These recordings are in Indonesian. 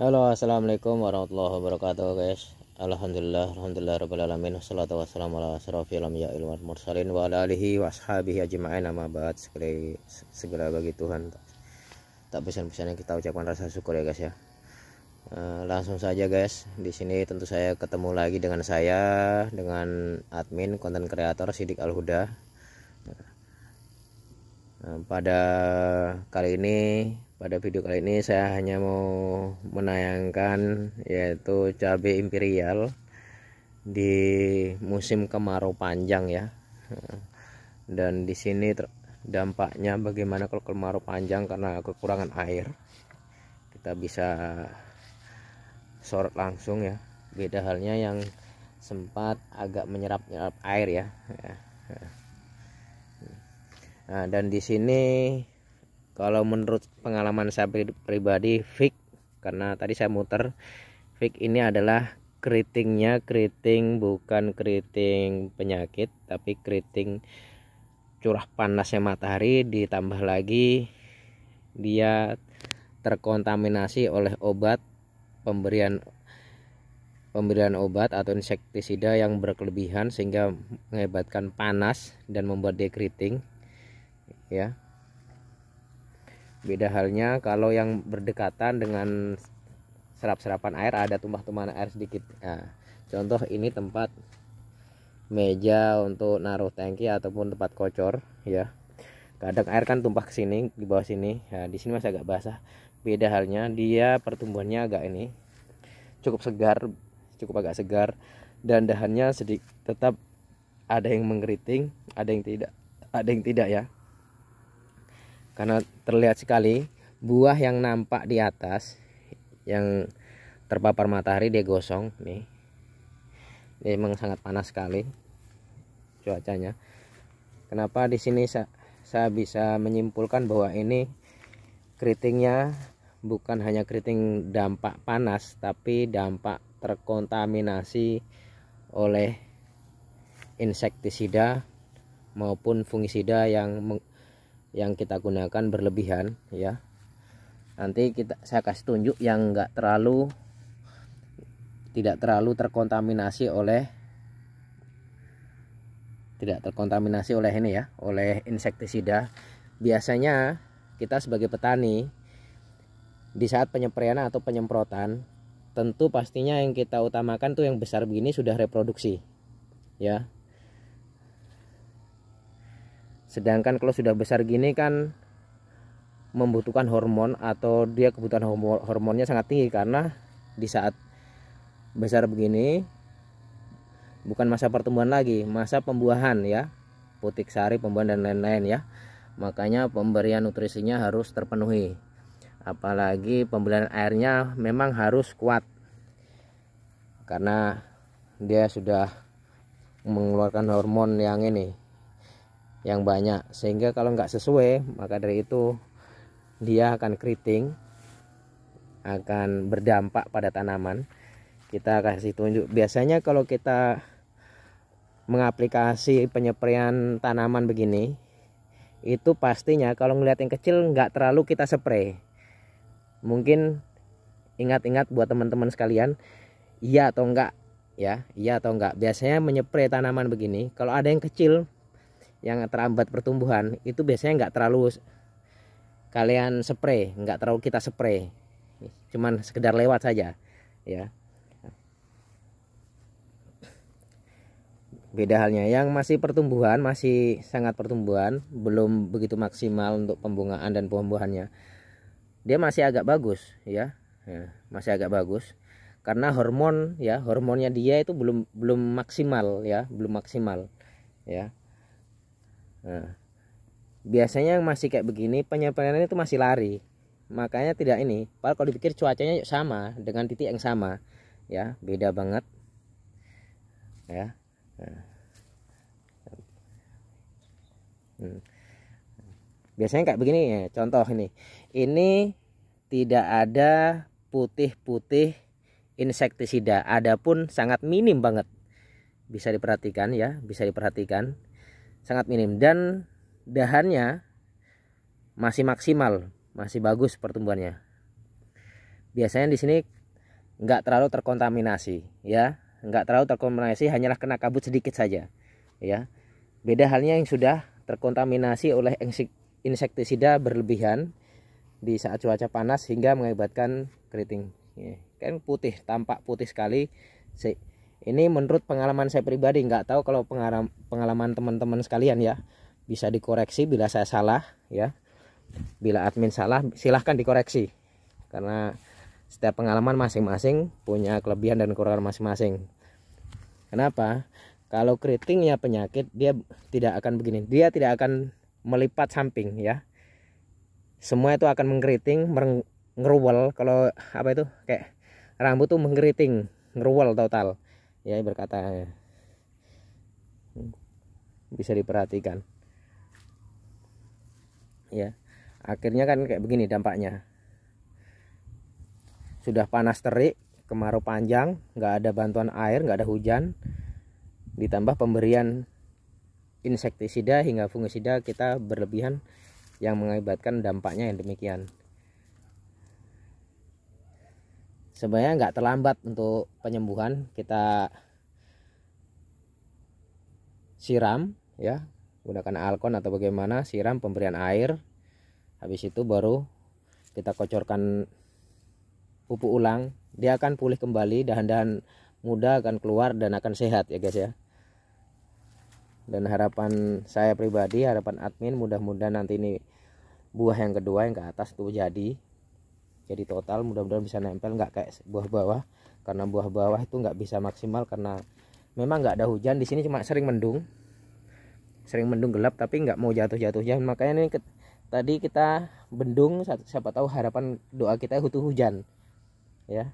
Halo assalamualaikum warahmatullahi wabarakatuh guys Alhamdulillah Alhamdulillah Rabbil Alamin assalamualaikum wassalamu ala asrafil amya ilmat mursalin Wa ala alihi wa ashabihi ajma'in Amma ba'd segera, segera bagi Tuhan Tak, pesan pesan yang kita ucapkan rasa syukur ya guys ya eh, Langsung saja guys di sini tentu saya ketemu lagi dengan saya Dengan admin konten kreator Sidik Al-Huda eh, Pada kali ini pada video kali ini saya hanya mau menayangkan yaitu cabai imperial di musim kemarau panjang ya dan di sini dampaknya bagaimana kalau kemarau panjang karena kekurangan air kita bisa sorot langsung ya beda halnya yang sempat agak menyerap nyerap air ya. Ya, ya nah dan di sini kalau menurut pengalaman saya pribadi fix karena tadi saya muter fix ini adalah keritingnya keriting bukan keriting penyakit tapi keriting curah panasnya matahari ditambah lagi dia terkontaminasi oleh obat pemberian pemberian obat atau insektisida yang berkelebihan sehingga mengebatkan panas dan membuat dia keriting ya Beda halnya kalau yang berdekatan dengan serap-serapan air ada tumpah-tumpahan air sedikit. Nah, contoh ini tempat meja untuk naruh tangki ataupun tempat kocor ya. Kadang air kan tumpah ke sini di bawah sini. Nah, di sini masih agak basah. Beda halnya dia pertumbuhannya agak ini cukup segar, cukup agak segar dan dahannya sedikit tetap ada yang mengeriting, ada yang tidak, ada yang tidak ya karena terlihat sekali buah yang nampak di atas yang terpapar matahari dia gosong nih ini memang sangat panas sekali cuacanya kenapa di sini saya, saya bisa menyimpulkan bahwa ini keritingnya bukan hanya keriting dampak panas tapi dampak terkontaminasi oleh insektisida maupun fungisida yang yang kita gunakan berlebihan ya nanti kita saya kasih tunjuk yang enggak terlalu tidak terlalu terkontaminasi oleh tidak terkontaminasi oleh ini ya oleh insektisida biasanya kita sebagai petani di saat penyemperiana atau penyemprotan tentu pastinya yang kita utamakan tuh yang besar begini sudah reproduksi ya sedangkan kalau sudah besar gini kan membutuhkan hormon atau dia kebutuhan hormonnya sangat tinggi karena di saat besar begini bukan masa pertumbuhan lagi masa pembuahan ya putik sari pembuahan dan lain-lain ya makanya pemberian nutrisinya harus terpenuhi apalagi pembelian airnya memang harus kuat karena dia sudah mengeluarkan hormon yang ini yang banyak sehingga kalau nggak sesuai maka dari itu dia akan keriting akan berdampak pada tanaman kita kasih tunjuk biasanya kalau kita mengaplikasi penyeprian tanaman begini itu pastinya kalau ngeliat yang kecil nggak terlalu kita spray mungkin ingat-ingat buat teman-teman sekalian iya atau enggak ya iya atau enggak biasanya menyepre tanaman begini kalau ada yang kecil yang terambat pertumbuhan itu biasanya nggak terlalu kalian spray nggak terlalu kita spray cuman sekedar lewat saja ya beda halnya yang masih pertumbuhan masih sangat pertumbuhan belum begitu maksimal untuk pembungaan dan pembuahannya dia masih agak bagus ya, ya masih agak bagus karena hormon ya hormonnya dia itu belum belum maksimal ya belum maksimal ya biasanya yang masih kayak begini penyebarannya itu masih lari makanya tidak ini padahal kalau dipikir cuacanya sama dengan titik yang sama ya beda banget ya hmm. biasanya kayak begini ya contoh ini ini tidak ada putih-putih insektisida adapun sangat minim banget bisa diperhatikan ya bisa diperhatikan sangat minim dan dahannya masih maksimal, masih bagus pertumbuhannya. Biasanya di sini nggak terlalu terkontaminasi, ya, nggak terlalu terkontaminasi, hanyalah kena kabut sedikit saja, ya. Beda halnya yang sudah terkontaminasi oleh insektisida berlebihan di saat cuaca panas hingga mengakibatkan keriting. Ya. Kan putih, tampak putih sekali ini menurut pengalaman saya pribadi, nggak tahu kalau pengalaman teman-teman sekalian ya. Bisa dikoreksi bila saya salah ya. Bila admin salah silahkan dikoreksi. Karena setiap pengalaman masing-masing punya kelebihan dan kekurangan masing-masing. Kenapa? Kalau keritingnya penyakit dia tidak akan begini. Dia tidak akan melipat samping ya. Semua itu akan mengkeriting, ngeruwel kalau apa itu kayak rambut tuh mengkeriting, ngeruwel total ya berkata hmm, bisa diperhatikan ya akhirnya kan kayak begini dampaknya sudah panas terik kemarau panjang nggak ada bantuan air nggak ada hujan ditambah pemberian insektisida hingga fungisida kita berlebihan yang mengakibatkan dampaknya yang demikian sebenarnya nggak terlambat untuk penyembuhan kita siram ya gunakan alkon atau bagaimana siram pemberian air habis itu baru kita kocorkan pupuk ulang dia akan pulih kembali dahan-dahan muda akan keluar dan akan sehat ya guys ya dan harapan saya pribadi harapan admin mudah-mudahan nanti ini buah yang kedua yang ke atas itu jadi jadi total mudah-mudahan bisa nempel nggak kayak buah bawah karena buah bawah itu nggak bisa maksimal karena memang nggak ada hujan di sini cuma sering mendung sering mendung gelap tapi nggak mau jatuh-jatuhnya makanya ini ke, tadi kita bendung siapa tahu harapan doa kita itu hujan ya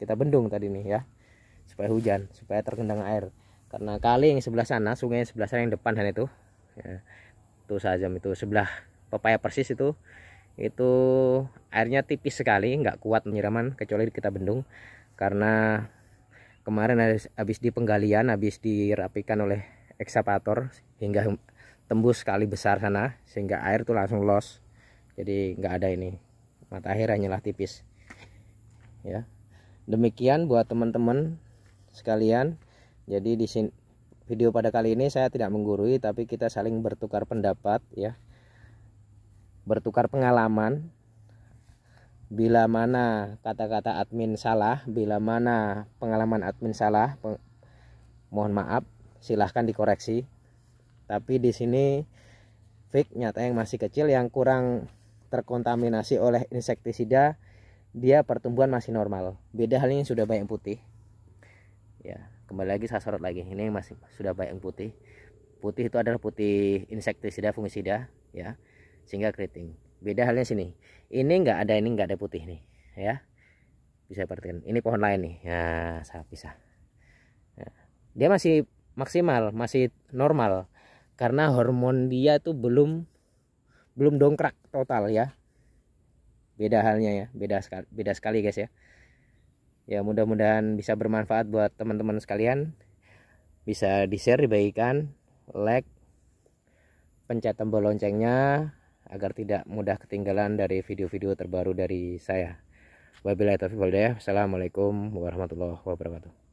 kita bendung tadi nih ya supaya hujan supaya tergendang air karena kali yang sebelah sana sungai yang sebelah sana yang depan sana itu ya, itu sajam itu sebelah pepaya persis itu itu airnya tipis sekali nggak kuat penyiraman kecuali kita bendung karena kemarin habis, di penggalian habis dirapikan oleh ekskavator hingga tembus sekali besar sana sehingga air tuh langsung los jadi nggak ada ini mata air hanyalah tipis ya demikian buat teman-teman sekalian jadi di sini video pada kali ini saya tidak menggurui tapi kita saling bertukar pendapat ya bertukar pengalaman bila mana kata-kata admin salah, bila mana pengalaman admin salah, mohon maaf, silahkan dikoreksi. Tapi di sini fake nyata yang masih kecil yang kurang terkontaminasi oleh insektisida, dia pertumbuhan masih normal. Beda halnya yang sudah bayang putih. Ya, kembali lagi saya sorot lagi. Ini yang masih sudah bayang putih. Putih itu adalah putih insektisida fungisida, ya sehingga keriting beda halnya sini ini enggak ada ini enggak ada putih nih ya bisa perhatikan ini pohon lain nih ya saya bisa ya. dia masih maksimal masih normal karena hormon dia tuh belum belum dongkrak total ya beda halnya ya beda sekali beda sekali guys ya ya mudah-mudahan bisa bermanfaat buat teman-teman sekalian bisa di share dibagikan like pencet tombol loncengnya agar tidak mudah ketinggalan dari video-video terbaru dari saya. Wabillahi taufiq wal Assalamualaikum warahmatullahi wabarakatuh.